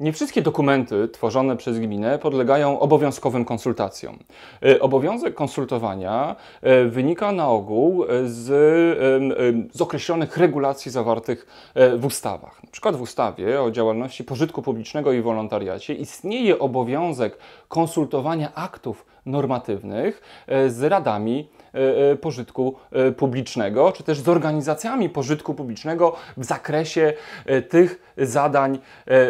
Nie wszystkie dokumenty tworzone przez gminę podlegają obowiązkowym konsultacjom. E, obowiązek konsultowania e, wynika na ogół z, e, z, określonych regulacji zawartych w ustawach. Na przykład w ustawie o działalności pożytku publicznego i wolontariacie istnieje obowiązek konsultowania aktów normatywnych z radami pożytku publicznego, czy też z organizacjami pożytku publicznego w zakresie tych zadań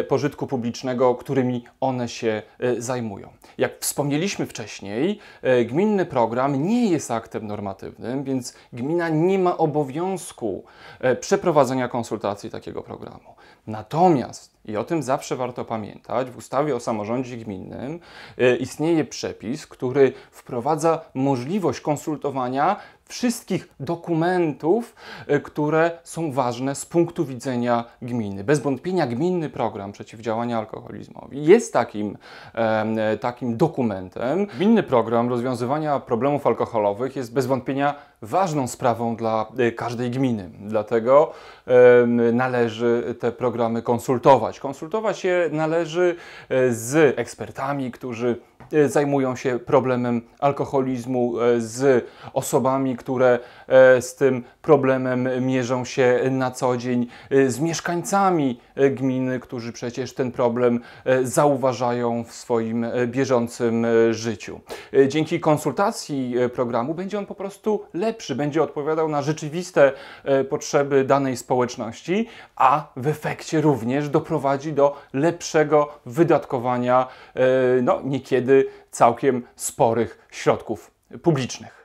pożytku publicznego publicznego, którymi one się e, zajmują. Jak wspomnieliśmy wcześniej, e, gminny program nie jest aktem normatywnym, więc gmina nie ma obowiązku e, przeprowadzenia konsultacji takiego programu. Natomiast i o tym zawsze warto pamiętać, w ustawie o samorządzie gminnym e, istnieje przepis, który wprowadza możliwość konsultowania wszystkich dokumentów, e, które są ważne z punktu widzenia gminy. Bez wątpienia gminny program przeciwdziałania alkoholizmowi jest takim, e, takim dokumentem. Gminny program rozwiązywania problemów alkoholowych jest bez wątpienia ważną sprawą dla każdej gminy. Dlatego należy te programy konsultować konsultować. Konsultować należy e, z ekspertami, którzy E, zajmują się problemem alkoholizmu, e, z osobami, które e, z tym problemem mierzą się na co dzień, z mieszkańcami gminy, którzy przecież ten problem zauważają w swoim bieżącym życiu. Dzięki konsultacji programu będzie on po prostu lepszy, będzie odpowiadał na rzeczywiste potrzeby danej społeczności, a w efekcie również doprowadzi do lepszego wydatkowania, no niekiedy wtedy całkiem sporych środków publicznych.